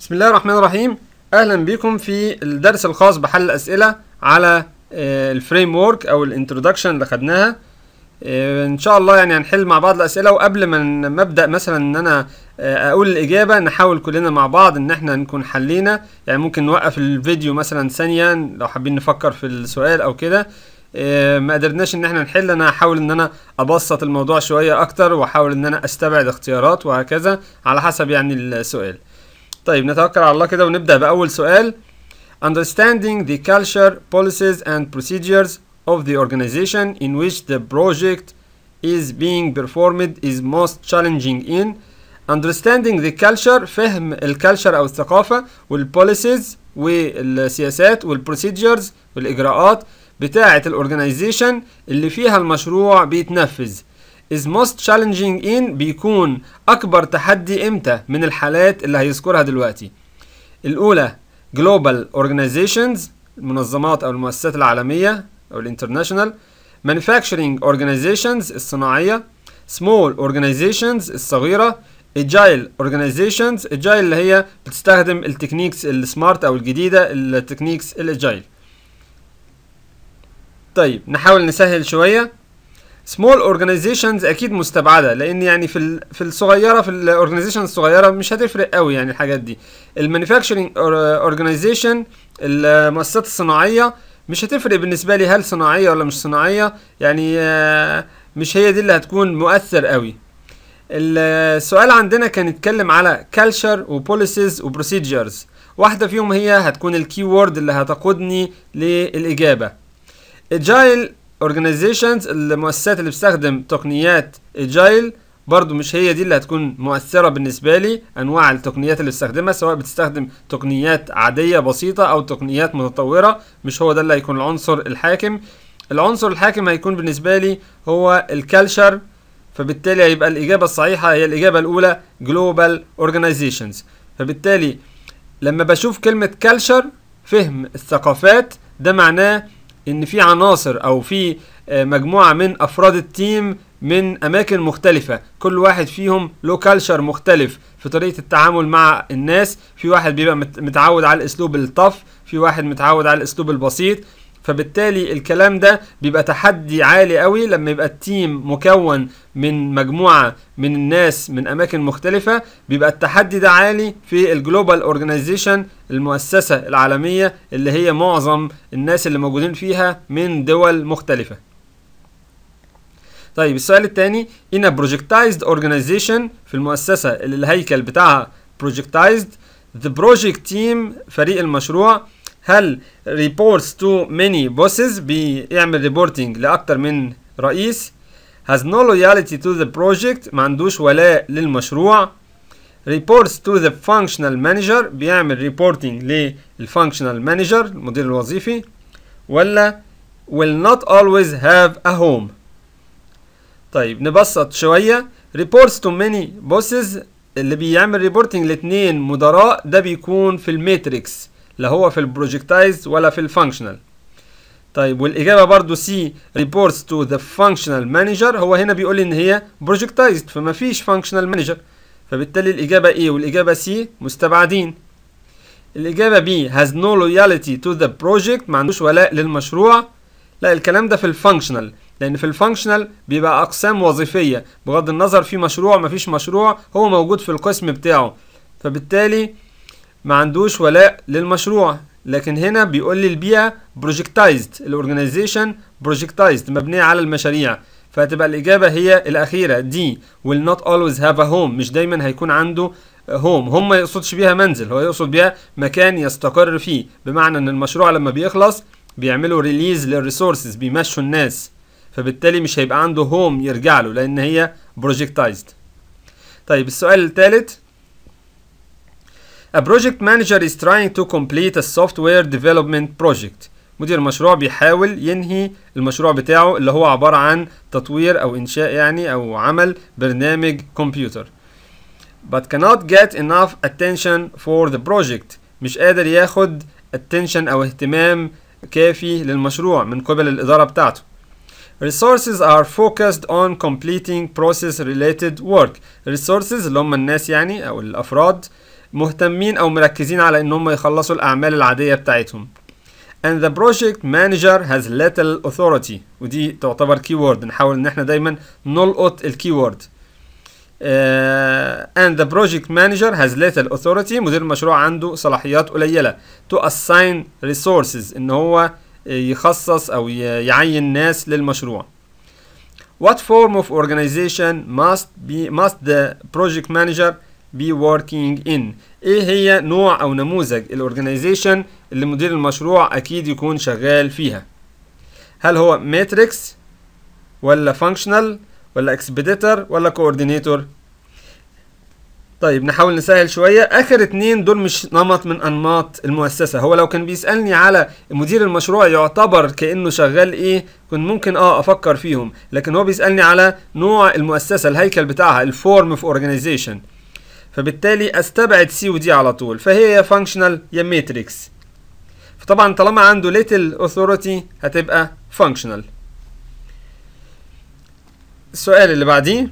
بسم الله الرحمن الرحيم اهلا بكم في الدرس الخاص بحل الاسئله على آه، الفريم ورك او الانترودكشن اللي خدناها آه، ان شاء الله يعني هنحل مع بعض الاسئله وقبل ما نبدا مثلا ان انا آه، اقول الاجابه نحاول كلنا مع بعض ان احنا نكون حلينا يعني ممكن نوقف الفيديو مثلا ثانيا لو حابين نفكر في السؤال او كده ما قدرناش ان احنا نحل انا هحاول ان انا ابسط الموضوع شويه اكتر واحاول ان انا استبعد اختيارات وهكذا على حسب يعني السؤال طيب نتوكل على الله كده ونبدأ بأول سؤال Understanding the culture, policies and procedures of the organization in which the project is being performed is most challenging in understanding the culture فهم الكالتشر او الثقافه والبوليسيز والسياسات والبروسيدجرز والاجراءات بتاعه الاورجنايزيشن اللي فيها المشروع بيتنفذ is most challenging in بيكون أكبر تحدي إمتى من الحالات اللي هيذكرها دلوقتي الأولى global organizations المنظمات أو المؤسسات العالمية أو الانترناشونال manufacturing organizations الصناعية small organizations الصغيرة agile organizations agile اللي هي بتستخدم التكنيكس السمارت أو الجديدة التكنيكس الاجايل طيب نحاول نسهل شوية سمول اورجانيزيشنز اكيد مستبعده لان يعني في في الصغيره في الاورجانيزيشن الصغيره مش هتفرق قوي يعني الحاجات دي المانيفاكتشرنج اورجانيزيشن المؤسسات الصناعيه مش هتفرق بالنسبه لي هل صناعيه ولا مش صناعيه يعني آه، مش هي دي اللي هتكون مؤثر قوي السؤال عندنا كان يتكلم على كالتشر وبوليسيز وبروسيجرز واحدة فيهم هي هتكون الكي وورد اللي هتقودني للإجابة Agile اورجنايزيشنز المؤسسات اللي بتستخدم تقنيات اجايل برضو مش هي دي اللي هتكون مؤثرة بالنسبة لي أنواع التقنيات اللي بستخدمها سواء بتستخدم تقنيات عادية بسيطة أو تقنيات متطورة مش هو ده اللي هيكون العنصر الحاكم العنصر الحاكم هيكون بالنسبة لي هو الكالشر فبالتالي هيبقى الإجابة الصحيحة هي الإجابة الأولى جلوبال Organizations فبالتالي لما بشوف كلمة كالشر فهم الثقافات ده معناه ان في عناصر او في آه، مجموعه من افراد التيم من اماكن مختلفه كل واحد فيهم له كالتشر مختلف في طريقه التعامل مع الناس في واحد بيبقى متعود على الاسلوب الطف في واحد متعود على الاسلوب البسيط فبالتالي الكلام ده بيبقى تحدي عالي قوي لما يبقى التيم مكون من مجموعة من الناس من أماكن مختلفة بيبقى التحدي ده عالي في الجلوبال اورجنايزيشن المؤسسة العالمية اللي هي معظم الناس اللي موجودين فيها من دول مختلفة طيب السؤال الثاني in a projectized organization في المؤسسة اللي الهيكل بتاعها projectized the project team فريق المشروع هل reports to many bosses بيعمل reporting لأكتر من رئيس has no loyalty to the project ما عندوش ولاء للمشروع reports to the functional manager بيعمل لل للfunctional manager المدير الوظيفي ولا will not always have a home طيب نبسط شوية reports to many bosses اللي بيعمل reporting لاتنين مدراء ده بيكون في الماتريكس لا هو في البروجكتايز ولا في الفانكشنال طيب والاجابه برضو سي ريبورتس تو ذا فانكشنال مانجر هو هنا بيقول ان هي بروجكتايزد فما فيش فانكشنال مانجر فبالتالي الاجابه ايه والاجابه سي مستبعدين الاجابه بي هاز نو لويالتي تو ذا بروجكت ما عندوش ولاء للمشروع لا الكلام ده في الفانكشنال لان في الفانكشنال بيبقى اقسام وظيفيه بغض النظر في مشروع ما فيش مشروع هو موجود في القسم بتاعه فبالتالي ما عندوش ولاء للمشروع لكن هنا بيقول لي البيئة بروجكتايزد الاورجنايزيشن بروجكتايزد مبنية على المشاريع فهتبقى الإجابة هي الأخيرة دي ويل نوت اولويز هاف ا هوم مش دايما هيكون عنده هوم هم ما يقصدش بيها منزل هو يقصد بيها مكان يستقر فيه بمعنى ان المشروع لما بيخلص بيعملوا ريليز للريسورسز بيمشوا الناس فبالتالي مش هيبقى عنده هوم يرجع له لان هي بروجكتايزد طيب السؤال الثالث A project manager is trying to complete a software development project. مدير مشروع بيحاول ينهي المشروع بتاعه اللي هو عبارة عن تطوير أو إنشاء يعني أو عمل برنامج كمبيوتر. But cannot get enough attention for the project. مش قادر ياخد attention أو اهتمام كافي للمشروع من قبل الإدارة بتاعته. Resources are focused on completing process related work. Resources اللي هم الناس يعني أو الأفراد مهتمين أو مركزين على إنهم يخلصوا الأعمال العادية بتاعتهم and the project manager has little authority ودي تعتبر keyword نحاول ان احنا دايما نلقط الكيورد uh, and the project manager has little authority مدير المشروع عنده صلاحيات قليله to assign resources ان هو يخصص او يعين ناس للمشروع what form of organization must be must the project manager be working in ايه هي نوع او نموذج الاورجنايزيشن اللي مدير المشروع اكيد يكون شغال فيها هل هو ماتريكس ولا فانكشنال ولا اكسبيديتور ولا كوردينيتور طيب نحاول نسهل شوية آخر اتنين دول مش نمط من أنماط المؤسسة هو لو كان بيسألني على مدير المشروع يعتبر كأنه شغال إيه كنت ممكن آه أفكر فيهم لكن هو بيسألني على نوع المؤسسة الهيكل بتاعها الفورم اوف اورجانيزيشن فبالتالي استبعد سي ودي على طول فهي فانكشنال يا ماتريكس فطبعا طالما عنده ليتل اوثوريتي هتبقى فانكشنال السؤال اللي بعديه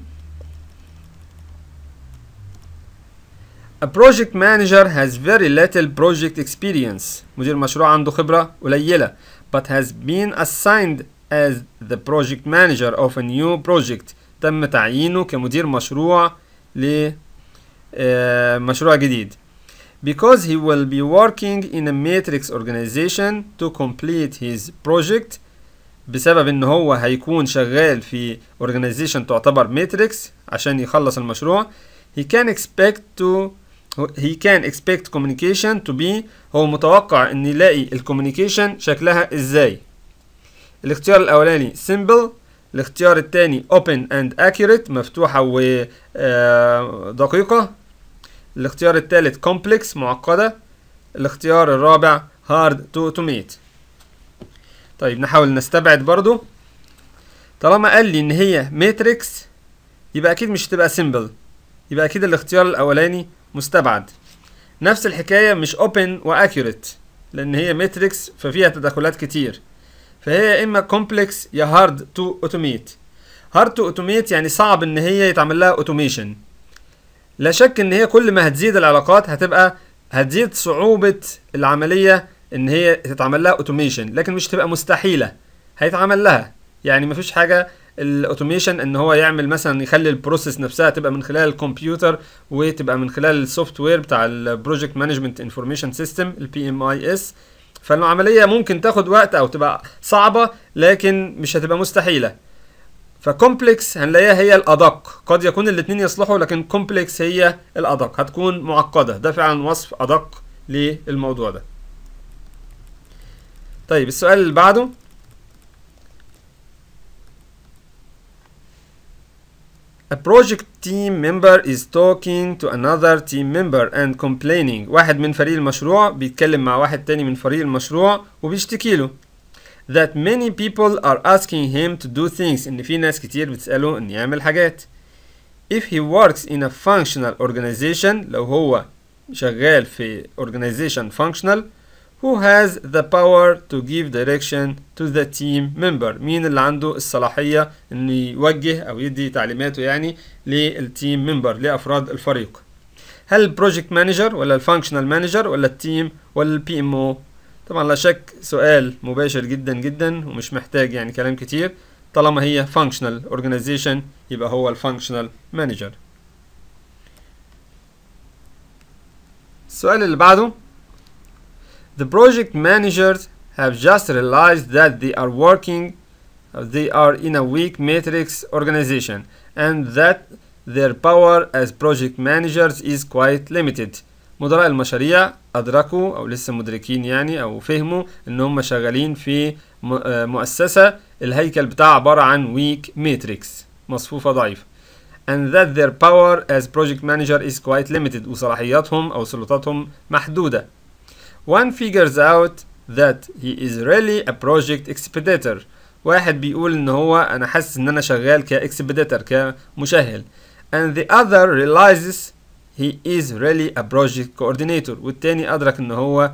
A project manager has very little project experience. مدير مشروع عنده خبرة قليلة but has been assigned as the project manager of a new project. تم تعيينه كمدير مشروع ل مشروع جديد because he will be working in a matrix organization to complete his project بسبب ان هو هيكون شغال في organization تعتبر matrix عشان يخلص المشروع he can expect to he can expect communication to be هو متوقع ان يلاقي الكوميونيكيشن شكلها ازاي الاختيار الاولاني simple الاختيار الثاني open and accurate مفتوحة ودقيقة الاختيار الثالث كومبلكس معقدة الاختيار الرابع هارد تو اوتوميت طيب نحاول نستبعد برضو طالما قال لي ان هي ماتريكس يبقى اكيد مش هتبقى سيمبل يبقى اكيد الاختيار الاولاني مستبعد نفس الحكايه مش اوبن واكيوريت لان هي ماتريكس ففيها تدخلات كتير فهي يا اما كومبلكس يا هارد تو اوتوميت هارد تو اوتوميت يعني صعب ان هي يتعمل لها اوتوميشن لا شك ان هي كل ما هتزيد العلاقات هتبقى هتزيد صعوبة العملية ان هي تتعمل لها اوتوميشن لكن مش تبقى مستحيلة هيتعمل لها يعني مفيش حاجة الاوتوميشن ان هو يعمل مثلا يخلي البروسيس نفسها تبقى من خلال الكمبيوتر وتبقى من خلال السوفت وير بتاع البروجكت مانجمنت انفورميشن سيستم البي ام اي اس فالعملية ممكن تاخد وقت او تبقى صعبة لكن مش هتبقى مستحيلة فكومبلكس هنلاقيها هي الأدق قد يكون الاتنين يصلحوا لكن كومبلكس هي الأدق هتكون معقدة ده فعلا وصف أدق للموضوع ده طيب السؤال اللي بعده A project team member is talking to another team member and complaining واحد من فريق المشروع بيتكلم مع واحد تاني من فريق المشروع وبيشتكي له that many people are asking him to do things ان في ناس كتير بتساله ان يعمل حاجات if he works in a functional organization لو هو شغال في organization functional who has the power to give direction to the team member مين اللي عنده الصلاحية انه يوجه او يدي تعليماته يعني للتيم member لافراد الفريق هل project مانجر ولا الفانكشنال مانجر ولا التيم ولا البي ام او طبعا لا شك سؤال مباشر جدا جدا ومش محتاج يعني كلام كتير طالما هي functional organization يبقى هو الفانكشنال مانجر السؤال اللي بعده The project managers have just realized that they are working they are in a weak matrix organization and that their power as project managers is quite limited مدراء المشاريع أدركوا أو لسه مدركين يعني أو فهموا إن هم شغالين في آه، مؤسسة الهيكل بتاعها عبارة عن weak matrix مصفوفة ضعيفة and that their power as project manager is quite limited وصلاحياتهم أو سلطاتهم محدودة one figures out that he is really a project expeditor واحد بيقول ان هو انا حاسس ان انا شغال كاكسبيديتر كمشهل and the other realizes he is really a project coordinator والتاني أدرك إن هو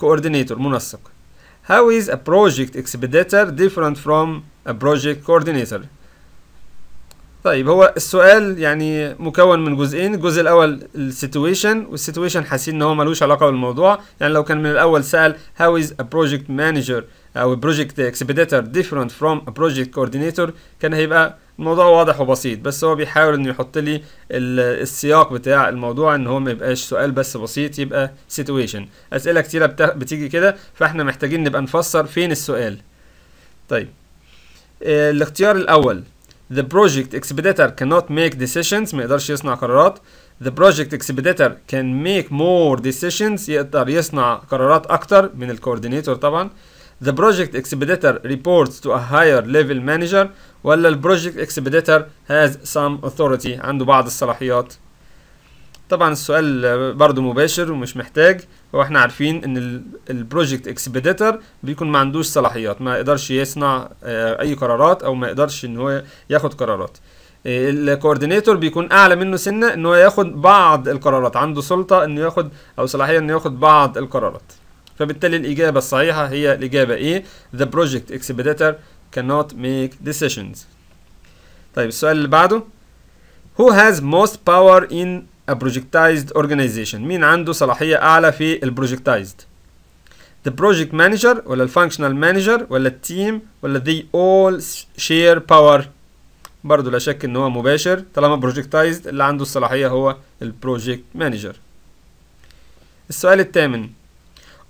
coordinator منسق how is a project expeditor different from a project coordinator طيب هو السؤال يعني مكون من جزئين الجزء الاول السيتويشن والسيتويشن حاسين ان هو ملوش علاقه بالموضوع يعني لو كان من الاول سال how is a project manager او بروجكت اكسبيديتور ديفرنت فروم بروجكت كوردينيتور كان هيبقى الموضوع واضح وبسيط بس هو بيحاول انه يحط لي السياق بتاع الموضوع ان هو ما يبقاش سؤال بس بسيط يبقى سيتويشن اسئله كتيره بتيجي كده فاحنا محتاجين نبقى نفسر فين السؤال طيب آه، الاختيار الاول The project expeditor cannot make decisions ما يقدرش يصنع قرارات The project expeditor can make more decisions يقدر يصنع قرارات أكتر من الكوردينيتور طبعا the project expeditor reports to a higher level manager ولا the project expeditor has some authority عنده بعض الصلاحيات طبعا السؤال برضو مباشر ومش محتاج هو احنا عارفين ان البروجكت expeditor بيكون ما عندوش صلاحيات ما يقدرش يصنع آه، اي قرارات او ما يقدرش ان هو ياخد قرارات آه، الكوردينيتور بيكون اعلى منه سنه ان هو ياخد بعض القرارات عنده سلطه انه ياخد او صلاحيه انه ياخد بعض القرارات فبالتالي الإجابة الصحيحة هي الإجابة A إيه؟ The project expeditor cannot make decisions طيب السؤال اللي بعده Who has most power in a projectized organization مين عنده صلاحية أعلى في البروجكتايزد The project manager ولا الفانكشنال مانجر ولا التيم ولا they all share power برضه لا شك ان هو مباشر طالما بروجكتايزد اللي عنده الصلاحية هو البروجكت مانجر السؤال الثامن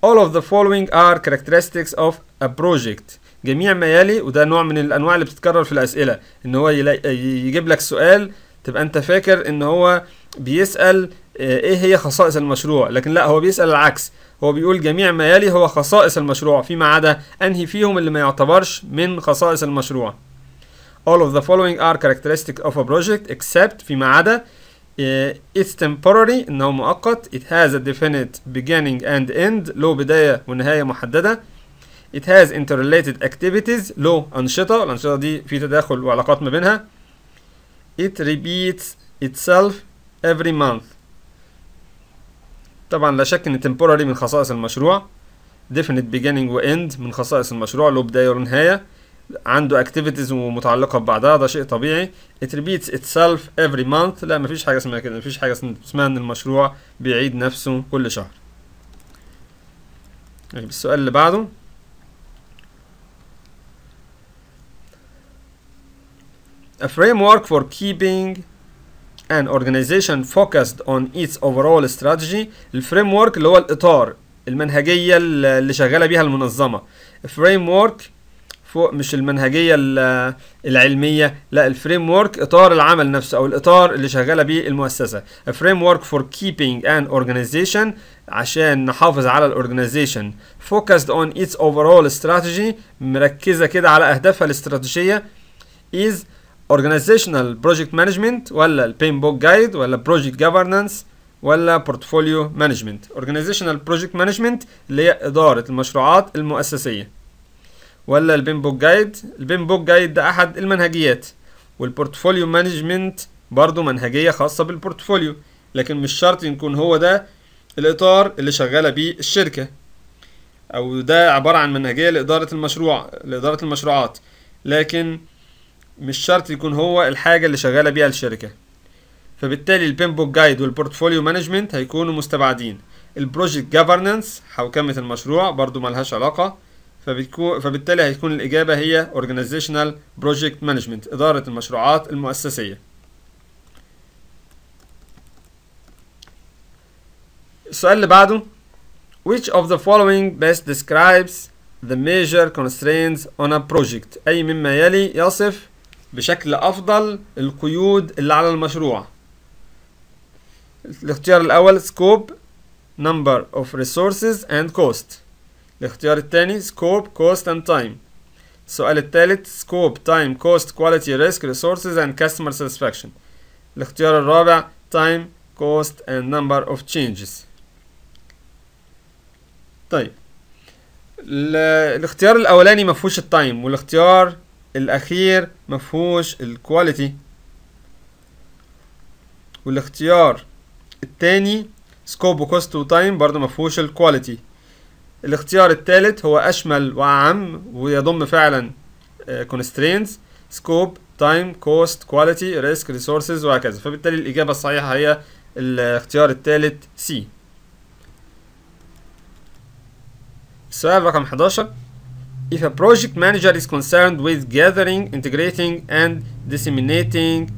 All of the following are characteristics of a project جميع ما يلي وده نوع من الانواع اللي بتتكرر في الاسئله ان هو يجيب لك سؤال تبقى انت فاكر ان هو بيسال آه، ايه هي خصائص المشروع لكن لا هو بيسال العكس هو بيقول جميع ما يلي هو خصائص المشروع فيما عدا انهي فيهم اللي ما يعتبرش من خصائص المشروع All of the following are characteristics of a project except فيما عدا it's temporary انه مؤقت it has a definite beginning and end له بداية ونهاية محددة it has interrelated activities له أنشطة الأنشطة دي في تداخل وعلاقات ما بينها it repeats itself every month طبعا لا شك ان temporary من خصائص المشروع definite beginning و end من خصائص المشروع له بداية ونهاية عنده اكتيفيتيز ومتعلقه ببعضها ده شيء طبيعي it repeats itself every month لا مفيش حاجه اسمها كده مفيش حاجه اسمها ان المشروع بيعيد نفسه كل شهر طيب السؤال اللي بعده A framework for keeping an organization focused on its overall strategy الفريم ورك اللي هو الاطار المنهجيه اللي شغاله بيها المنظمه فريم ورك فوق مش المنهجيه العلميه لا الفريم ورك اطار العمل نفسه او الاطار اللي شغاله بيه المؤسسه فريم ورك فور كيبينج ان اورجانيزيشن عشان نحافظ على الاورجانيزيشن فوكسد اون أوفر اوفرول استراتيجي مركزه كده على اهدافها الاستراتيجيه إز organizational بروجكت مانجمنت ولا البين بوك جايد ولا بروجكت governance ولا بورتفوليو مانجمنت organizational project management اللي هي اداره المشروعات المؤسسيه ولا البين بوك جايد البين بوك جايد ده احد المنهجيات والبورتفوليو مانجمنت برضو منهجية خاصة بالبورتفوليو لكن مش شرط يكون هو ده الإطار اللي شغالة بيه الشركة أو ده عبارة عن منهجية لإدارة المشروع لإدارة المشروعات لكن مش شرط يكون هو الحاجة اللي شغالة بيها الشركة فبالتالي البين بوك جايد والبورتفوليو مانجمنت هيكونوا مستبعدين البروجكت جافرنانس حوكمة المشروع برضو ملهاش علاقة فبتكون فبالتالي هتكون الإجابة هي Organizational Project Management إدارة المشروعات المؤسسية السؤال اللي بعده Which of the following best describes the major constraints on a project أي مما يلي يصف بشكل أفضل القيود اللي على المشروع الاختيار الأول Scope Number of Resources and Cost الاختيار الثاني سكوب كوست اند تايم السؤال الثالث سكوب تايم كوست كواليتي ريسك ريسورسز اند كاستمر ساتسفاكشن الاختيار الرابع تايم كوست اند نمبر اوف تشينجز طيب الاختيار الاولاني ما فيهوش التايم والاختيار الاخير ما فيهوش الكواليتي والاختيار الثاني سكوب وكوست وتايم برضه ما فيهوش الكواليتي الاختيار الثالث هو أشمل وأعم ويضم فعلا constraints scope time cost quality risk resources وهكذا فبالتالي الإجابة الصحيحة هي الاختيار الثالث C السؤال رقم 11 If a project manager is concerned with gathering, integrating, and disseminating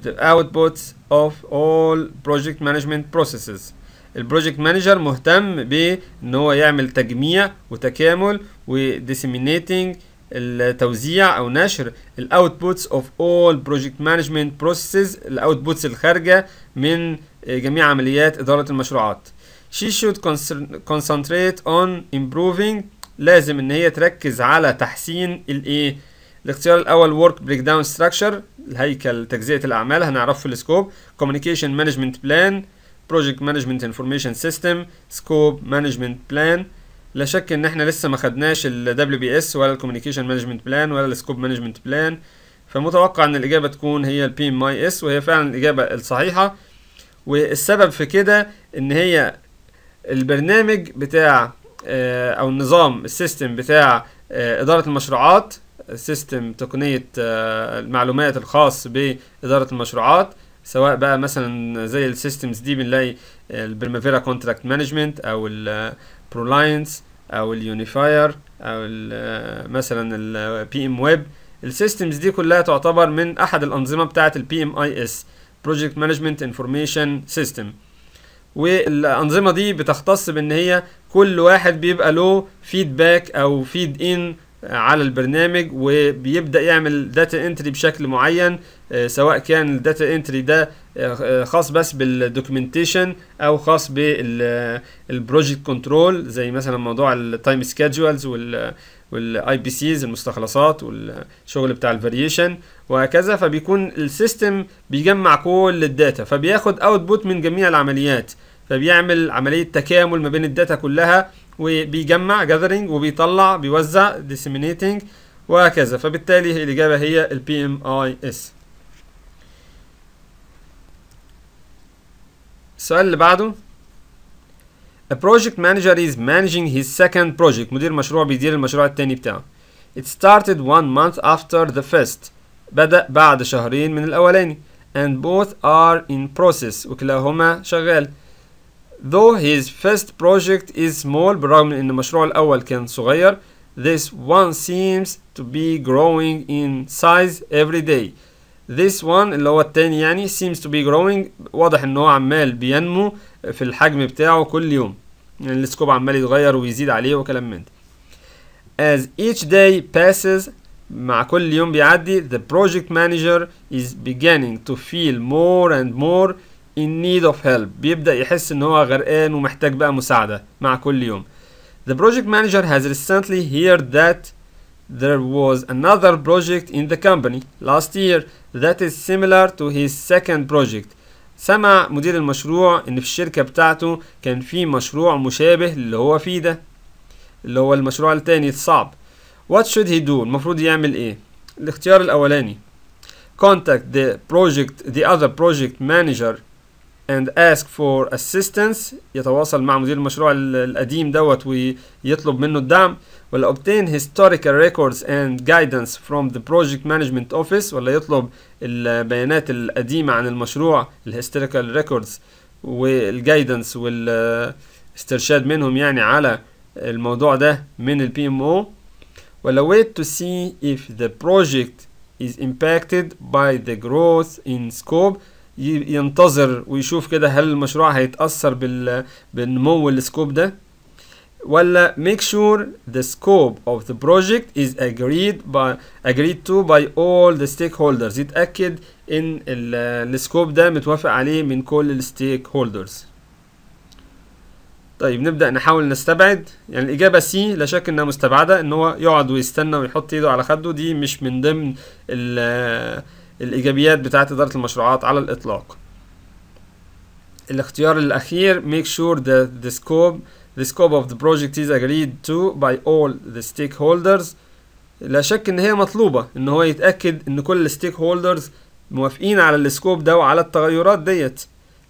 the outputs of all project management processes البروجكت مانجر مهتم بان هو يعمل تجميع وتكامل وديسيمينيتنج التوزيع او نشر الاوتبوتس اوف اول بروجكت مانجمنت بروسيسز الاوتبوتس الخارجه من جميع عمليات اداره المشروعات شي should concentrate on improving لازم ان هي تركز على تحسين الايه الاختيار الاول بريك داون ستراكشر الهيكل تجزئه الاعمال هنعرفه في السكوب communication management plan بروجكت مانجمنت انفورميشن سيستم سكوب مانجمنت بلان لا شك ان احنا لسه ما خدناش ال WBS ولا الكوميونيكيشن مانجمنت بلان ولا السكوب مانجمنت بلان فمتوقع ان الاجابه تكون هي ال PMIS وهي فعلا الاجابه الصحيحه والسبب في كده ان هي البرنامج بتاع آه، او النظام السيستم بتاع آه، اداره المشروعات سيستم تقنيه آه، المعلومات الخاص باداره المشروعات سواء بقى مثلا زي السيستمز دي بنلاقي البرمافيرا كونتراكت مانجمنت او البرولاينس او اليونيفاير او مثلا البي ام ويب السيستمز دي كلها تعتبر من احد الانظمه بتاعه البي ام اي اس بروجكت مانجمنت انفورميشن سيستم والانظمه دي بتختص بان هي كل واحد بيبقى له فيدباك او فيد ان على البرنامج وبيبدا يعمل داتا انتري بشكل معين آه، سواء كان الداتا انتري ده آه، آه، خاص بس بالدوكيومنتيشن او خاص بالبروجكت كنترول زي مثلا موضوع التايم سكيدجولز وال والاي بي سيز المستخلصات والشغل بتاع الفاريشن وهكذا فبيكون السيستم بيجمع كل الداتا فبياخد اوتبوت من جميع العمليات فبيعمل عمليه تكامل ما بين الداتا كلها وبيجمع جاذرنج وبيطلع بيوزع ديسيمينيتنج وهكذا فبالتالي الإجابة هي البي ام اي اس السؤال اللي بعده A project manager is managing his second project مدير مشروع بيدير المشروع التاني بتاعه It started one month after the first بدأ بعد شهرين من الأولاني and both are in process وكلاهما شغال Though his first project is small بالرغم من ان المشروع الاول كان صغير this one seems to be growing in size every day this one اللي هو التاني يعني seems to be growing واضح ان هو عمال بينمو في الحجم بتاعه كل يوم يعني السكوب عمال يتغير ويزيد عليه وكلام من ده as each day passes مع كل يوم بيعدي the project manager is beginning to feel more and more in need of help بيبدأ يحس ان هو غرقان ومحتاج بقى مساعدة مع كل يوم the project manager has recently heard that there was another project in the company last year that is similar to his second project سمع مدير المشروع ان في الشركة بتاعته كان في مشروع مشابه اللي هو فيه ده اللي هو المشروع التاني الصعب what should he do المفروض يعمل ايه الاختيار الاولاني contact the project the other project manager and ask for assistance يتواصل مع مدير المشروع القديم دوت ويطلب منه الدعم ولا obtain historical records and guidance from the project management office ولا يطلب البيانات القديمة عن المشروع ال historical records وال guidance والاسترشاد منهم يعني على الموضوع ده من ال PMO ولا wait to see if the project is impacted by the growth in scope ينتظر ويشوف كده هل المشروع هيتأثر بال السكوب ده ولا make sure the scope of the project is agreed by agreed to by all the stakeholders يتأكد ان السكوب ده متوافق عليه من كل الستيك هولدرز طيب نبدأ نحاول نستبعد يعني الإجابة سي لا شك إنها مستبعدة إن هو يقعد ويستنى ويحط إيده على خده دي مش من ضمن ال الإيجابيات بتاعة إدارة المشروعات على الإطلاق الاختيار الأخير make sure that the scope the scope of the project is agreed to by all the stakeholders لا شك إن هي مطلوبة إن هو يتأكد إن كل الستيك هولدرز موافقين على السكوب ده وعلى التغيرات ديت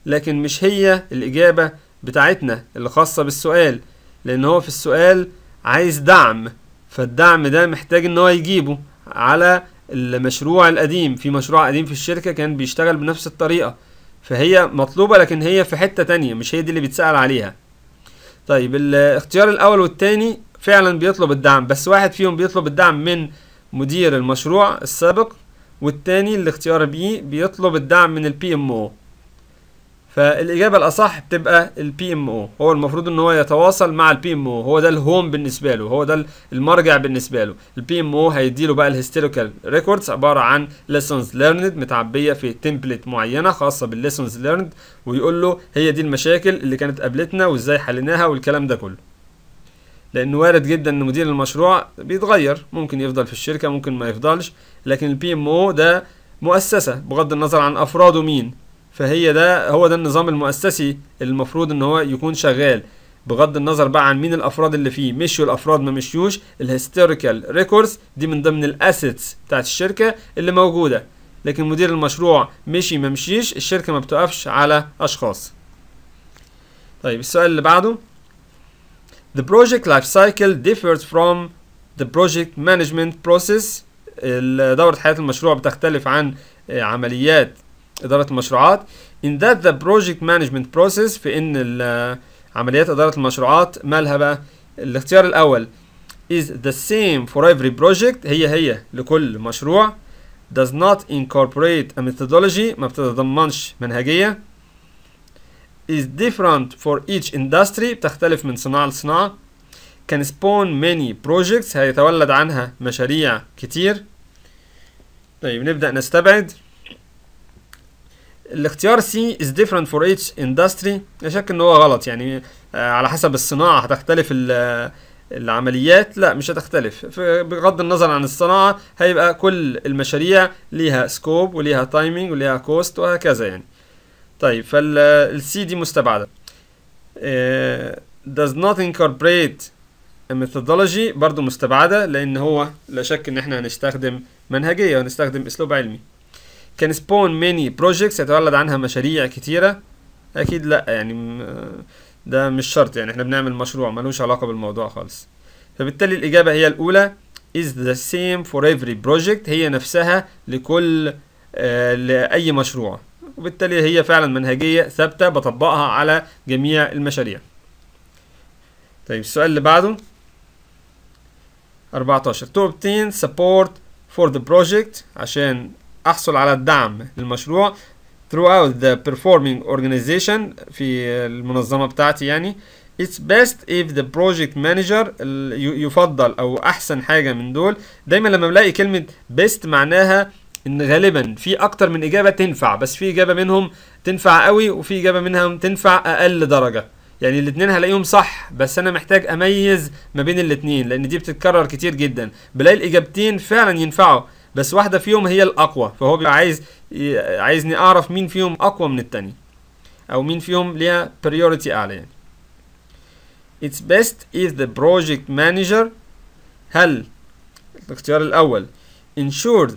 لكن مش هي الإجابة بتاعتنا اللي خاصة بالسؤال لأن هو في السؤال عايز دعم فالدعم ده محتاج إن هو يجيبه على المشروع القديم في مشروع قديم في الشركة كان بيشتغل بنفس الطريقة فهي مطلوبة لكن هي في حتة تانية مش هي دي اللي بيتسأل عليها طيب الاختيار الأول والتاني فعلا بيطلب الدعم بس واحد فيهم بيطلب الدعم من مدير المشروع السابق والتاني الاختيار بيه بيطلب الدعم من البي ام او فالاجابه الاصح بتبقى البي ام او هو المفروض ان هو يتواصل مع البي ام او هو ده الهوم بالنسبه له هو ده المرجع بالنسبه له البي ام او هيديله بقى الهيستوريكال ريكوردز عباره عن ليسونز ليرند متعبيه في تمبلت معينه خاصه بالليسونز ليرند ويقول له هي دي المشاكل اللي كانت قابلتنا وازاي حليناها والكلام ده كله لان وارد جدا ان مدير المشروع بيتغير ممكن يفضل في الشركه ممكن ما يفضلش لكن البي ام او ده مؤسسه بغض النظر عن افراده مين فهي ده هو ده النظام المؤسسي اللي المفروض ان هو يكون شغال بغض النظر بقى عن مين الافراد اللي فيه مشوا الافراد ما مشيوش الهيستوريكال ريكوردز دي من ضمن الاسيتس بتاعت الشركه اللي موجوده لكن مدير المشروع مشي ما مشيش الشركه ما بتقفش على اشخاص طيب السؤال اللي بعده The project life cycle differs from the project management process دورة حياة المشروع بتختلف عن آه، عمليات إدارة المشروعات in that the project management process في إن عمليات إدارة المشروعات مالها بقى الاختيار الأول is the same for every project هي هي لكل مشروع does not incorporate a methodology ما بتتضمنش منهجية is different for each industry بتختلف من صناعة لصناعة can spawn many projects هيتولد عنها مشاريع كتير طيب نبدأ نستبعد الاختيار سي از ديفرنت فور ايتش اندستري لا شك ان هو غلط يعني آه، على حسب الصناعة هتختلف آه، العمليات لا مش هتختلف بغض النظر عن الصناعة هيبقى كل المشاريع ليها سكوب وليها تايمينج وليها كوست وهكذا يعني طيب فالسي آه، دي مستبعدة does not incorporate a methodology برضو مستبعدة لأن هو لا شك إن إحنا هنستخدم منهجية وهنستخدم أسلوب علمي كان سبون ميني بروجيكتس يتولد عنها مشاريع كتيرة اكيد لا يعني ده مش شرط يعني احنا بنعمل مشروع ملوش علاقة بالموضوع خالص فبالتالي الإجابة هي الأولى is the same for every project هي نفسها لكل آه لأي مشروع وبالتالي هي فعلا منهجية ثابتة بطبقها على جميع المشاريع طيب السؤال اللي بعده 14 to obtain support for the project عشان أحصل على الدعم للمشروع throughout the performing organization في المنظمة بتاعتي يعني It's best if the project manager يفضل أو أحسن حاجة من دول دايما لما بلاقي كلمة best معناها ان غالبا في اكتر من اجابه تنفع بس في اجابه منهم تنفع قوي وفي اجابه منهم تنفع اقل درجه يعني الاثنين هلاقيهم صح بس انا محتاج اميز ما بين الاثنين لان دي بتتكرر كتير جدا بلاقي الاجابتين فعلا ينفعوا بس واحدة فيهم هي الأقوى فهو بيبقى عايز عايزني أعرف مين فيهم أقوى من التانية أو مين فيهم ليها priority أعلى يعني It's best if the project manager هل الاختيار الأول ensured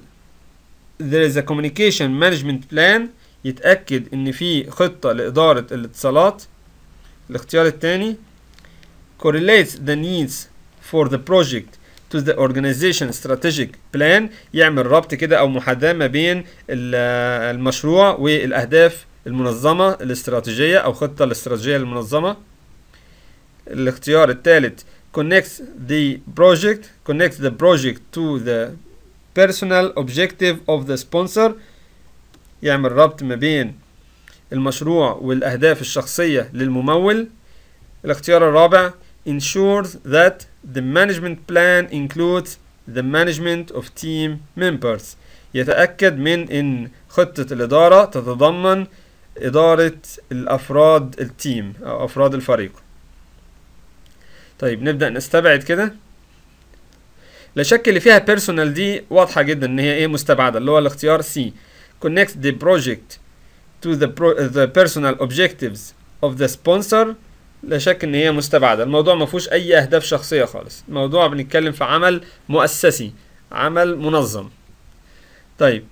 there is a communication management plan يتأكد إن في خطة لإدارة الاتصالات الاختيار الثاني correlates the needs for the project to the organization strategic plan يعمل ربط كده او محاذاه ما بين المشروع والاهداف المنظمه الاستراتيجيه او خطه الاستراتيجيه للمنظمه الاختيار الثالث connects the project connects the project to the personal objective of the sponsor يعمل ربط ما بين المشروع والأهداف الشخصية للممول الاختيار الرابع ensures that The management plan includes the management of team members يتأكد من إن خطة الإدارة تتضمن إدارة الأفراد التيم أو أفراد الفريق طيب نبدأ نستبعد كده لا شك اللي فيها personal دي واضحة جدا إن هي إيه مستبعدة اللي هو الاختيار C. connect the project to the, pro the personal objectives of the sponsor لا شك ان هي مستبعده الموضوع ما فيهوش اي اهداف شخصيه خالص الموضوع بنتكلم في عمل مؤسسي عمل منظم طيب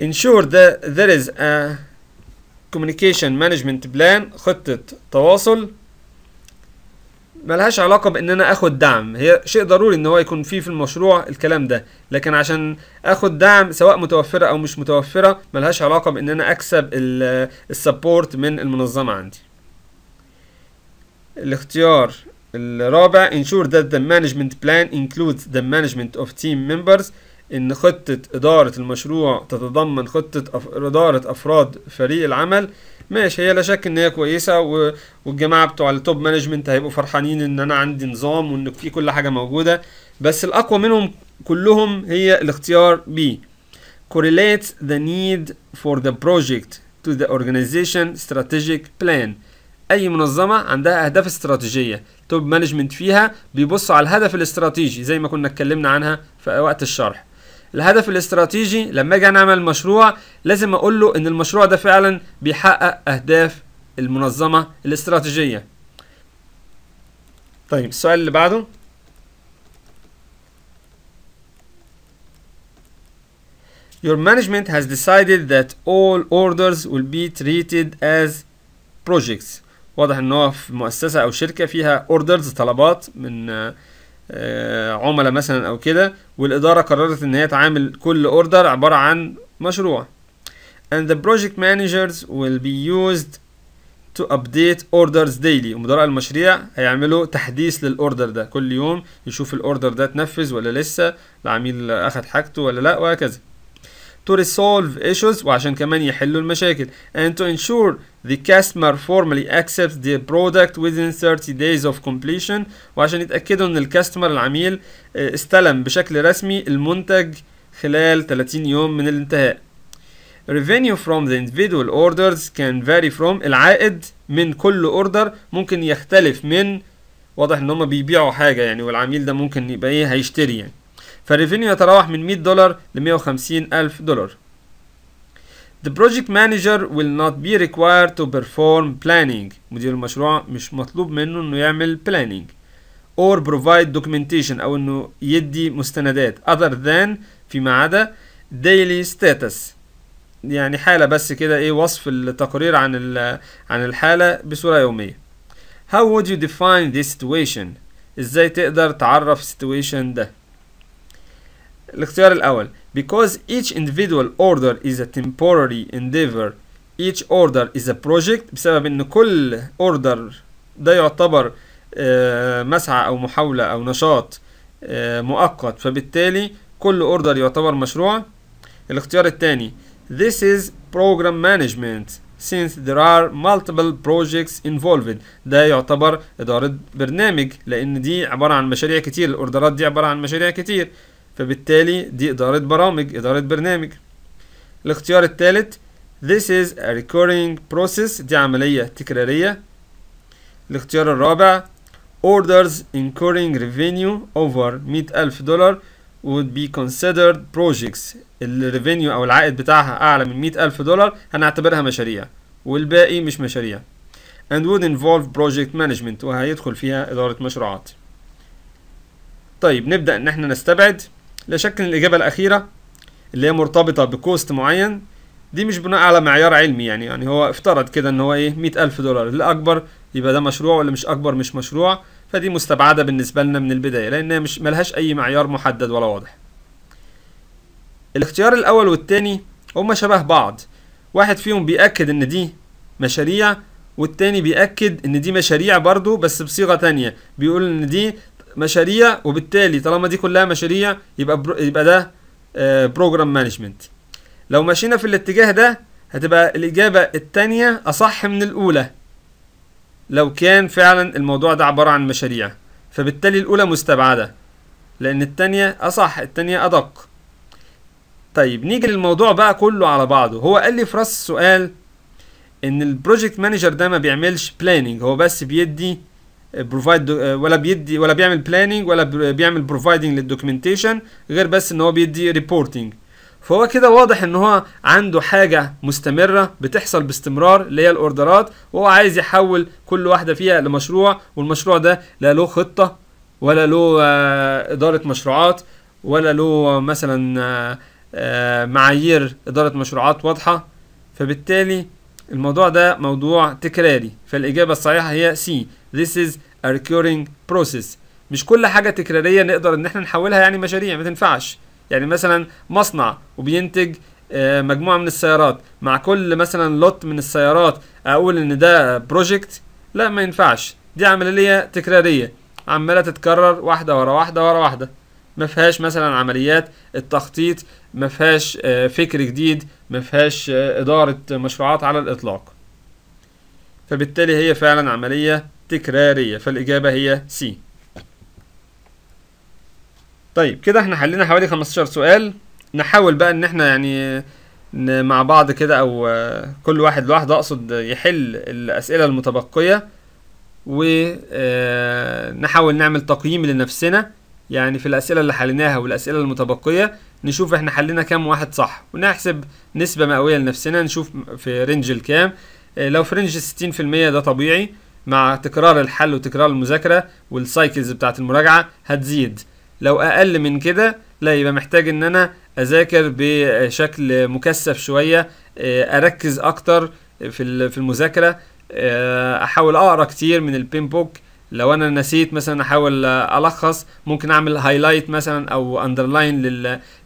ensure that there is a communication management plan خطة تواصل ملهاش علاقة بان انا اخد دعم هي شيء ضروري ان هو يكون فيه في المشروع الكلام ده لكن عشان اخد دعم سواء متوفرة او مش متوفرة ملهاش علاقة بان انا اكسب السبورت من المنظمة عندي الاختيار الرابع ensure that the management plan includes the management of team members ان خطة ادارة المشروع تتضمن خطة أف... ادارة افراد فريق العمل ماشي هي لا شك ان هي كويسة و... والجماعة بتوع التوب مانجمنت هيبقوا فرحانين ان انا عندي نظام وان في كل حاجة موجودة بس الاقوى منهم كلهم هي الاختيار B correlates the need for the project to the organization strategic plan اي منظمه عندها اهداف استراتيجيه توب مانجمنت فيها بيبصوا على الهدف الاستراتيجي زي ما كنا اتكلمنا عنها في وقت الشرح الهدف الاستراتيجي لما اجي نعمل مشروع لازم اقول له ان المشروع ده فعلا بيحقق اهداف المنظمه الاستراتيجيه طيب السؤال اللي بعده Your management has decided that all orders will be treated as projects واضح ان هو في مؤسسه او شركه فيها اوردرز طلبات من آه، آه، عملاء مثلا او كده والاداره قررت ان هي تعامل كل اوردر عباره عن مشروع and the project managers will be used to update orders daily ومدراء المشاريع هيعملوا تحديث للاوردر ده كل يوم يشوف الاوردر ده اتنفذ ولا لسه العميل اخد حاجته ولا لا وهكذا to resolve issues وعشان كمان يحلوا المشاكل and to ensure the customer formally accepts the product within 30 days of completion وعشان يتأكدوا ان الكاستمر العميل آه، استلم بشكل رسمي المنتج خلال 30 يوم من الانتهاء revenue from the individual orders can vary from العائد من كل اوردر ممكن يختلف من واضح ان هم بيبيعوا حاجة يعني والعميل ده ممكن يبقى ايه هيشتري يعني فالريفينيو يتراوح من 100 دولار ل 150 ألف دولار The project manager will not be required to perform planning مدير المشروع مش مطلوب منه انه يعمل planning or provide documentation او انه يدي مستندات other than فيما عدا daily status يعني حالة بس كده ايه وصف التقرير عن عن الحالة بصورة يومية How would you define this situation؟ ازاي تقدر تعرف situation ده؟ الاختيار الأول because each individual order is a temporary endeavor each order is a project بسبب ان كل order ده يعتبر آه، مسعى او محاولة او نشاط آه، مؤقت فبالتالي كل order يعتبر مشروع الاختيار الثاني this is program management since there are multiple projects involved ده يعتبر إدارة برنامج لأن دي عبارة عن مشاريع كتير الأوردرات دي عبارة عن مشاريع كتير فبالتالي دي إدارة برامج إدارة برنامج الاختيار الثالث This is a recurring process دي عملية تكرارية الاختيار الرابع Orders incurring revenue over 100,000 دولار would be considered projects الريفينيو أو العائد بتاعها أعلى من 100,000 دولار هنعتبرها مشاريع والباقي مش مشاريع and would involve project management وهيدخل فيها إدارة مشروعات طيب نبدأ إن احنا نستبعد لا شك ان الاجابه الاخيره اللي هي مرتبطه بكوست معين دي مش بناء على معيار علمي يعني يعني هو افترض كده ان هو ايه مئة ألف دولار اللي أكبر يبقى ده مشروع واللي مش أكبر مش مشروع فدي مستبعدة بالنسبة لنا من البداية لأنها مش ملهاش أي معيار محدد ولا واضح الاختيار الأول والتاني هما شبه بعض واحد فيهم بيأكد إن دي مشاريع والتاني بيأكد إن دي مشاريع برضه بس بصيغة تانية بيقول إن دي مشاريع وبالتالي طالما دي كلها مشاريع يبقى برو يبقى ده بروجرام آه، مانجمنت لو مشينا في الاتجاه ده هتبقى الإجابة الثانيه أصح من الأولى لو كان فعلا الموضوع ده عبارة عن مشاريع فبالتالي الأولى مستبعدة لأن الثانيه أصح الثانيه أدق طيب نيجي للموضوع بقى كله على بعضه هو قال لي في راس السؤال إن البروجكت مانجر ده ما بيعملش بلاننج هو بس بيدي بروفايد uh, ولا بيدي ولا بيعمل بلاننج ولا بيعمل بروفايدنج للدوكيومنتيشن غير بس ان هو بيدي ريبورتنج فهو كده واضح ان هو عنده حاجه مستمره بتحصل باستمرار اللي هي الاوردرات وهو عايز يحول كل واحده فيها لمشروع والمشروع ده لا له خطه ولا له آه، اداره مشروعات ولا له مثلا آه، آه، معايير اداره مشروعات واضحه فبالتالي الموضوع ده موضوع تكراري فالاجابه الصحيحه هي سي This is a recurring process مش كل حاجة تكرارية نقدر ان احنا نحولها يعني مشاريع ما تنفعش يعني مثلا مصنع وبينتج آه، مجموعة من السيارات مع كل مثلا لوت من السيارات اقول ان ده بروجكت لا ما ينفعش دي عملية تكرارية عمالة تتكرر واحدة ورا واحدة ورا واحدة ما فيهاش مثلا عمليات التخطيط ما فيهاش آه، فكر جديد ما فيهاش آه، إدارة مشروعات على الإطلاق فبالتالي هي فعلا عملية تكرارية فالإجابة هي سي طيب كده احنا حلينا حوالي 15 سؤال نحاول بقى ان احنا يعني مع بعض كده او كل واحد لوحده اقصد يحل الاسئلة المتبقية ونحاول آه، نعمل تقييم لنفسنا يعني في الاسئلة اللي حليناها والاسئلة المتبقية نشوف احنا حلينا كام واحد صح ونحسب نسبة مئوية لنفسنا نشوف في رينج الكام آه، لو في رينج 60% ده طبيعي مع تكرار الحل وتكرار المذاكرة والسايكلز بتاعة المراجعة هتزيد لو أقل من كده لا يبقى محتاج إن أنا أذاكر بشكل مكثف شوية آه، أركز أكتر في في المذاكرة آه، أحاول أقرأ كتير من البين بوك لو انا نسيت مثلا احاول الخص ممكن اعمل هايلايت مثلا او اندرلاين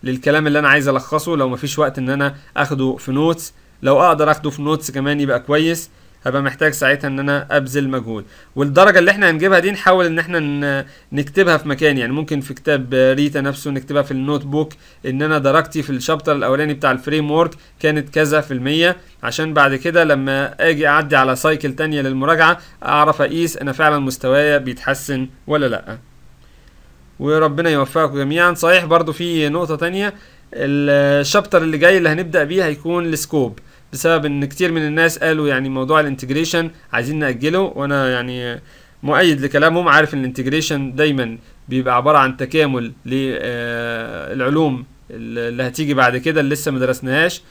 للكلام اللي انا عايز الخصه لو مفيش وقت ان انا اخده في نوتس لو اقدر اخده في نوتس كمان يبقى كويس هبقى محتاج ساعتها ان انا ابذل مجهود والدرجه اللي احنا هنجيبها دي نحاول ان احنا نكتبها في مكان يعني ممكن في كتاب ريتا نفسه نكتبها في النوت بوك ان انا درجتي في الشابتر الاولاني بتاع الفريم ورك كانت كذا في المية عشان بعد كده لما اجي اعدي على سايكل تانية للمراجعه اعرف اقيس انا فعلا مستوايا بيتحسن ولا لا وربنا يوفقكم جميعا صحيح برضو في نقطه تانية الشابتر اللي جاي اللي هنبدا بيه هيكون السكوب بسبب ان كتير من الناس قالوا يعني موضوع الانتجريشن عايزين ناجله وانا يعني مؤيد لكلامهم عارف ان الانتجريشن دايما بيبقى عباره عن تكامل للعلوم آه، اللي هتيجي بعد كده اللي لسه مدرسناهاش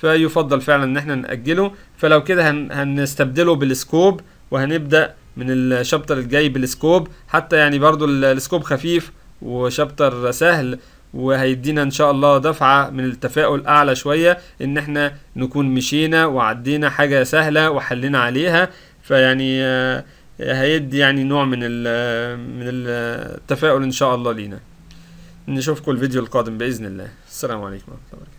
فيفضل فعلا ان احنا ناجله فلو كده هنستبدله بالسكوب وهنبدا من الشابتر الجاي بالسكوب حتى يعني برضو السكوب خفيف وشابتر سهل وهيدينا ان شاء الله دفعه من التفاؤل اعلى شويه ان احنا نكون مشينا وعدينا حاجه سهله وحلينا عليها فيعني آه، هيدي يعني نوع من آه، من التفاؤل ان شاء الله لينا نشوفكم الفيديو القادم باذن الله السلام عليكم ورحمه الله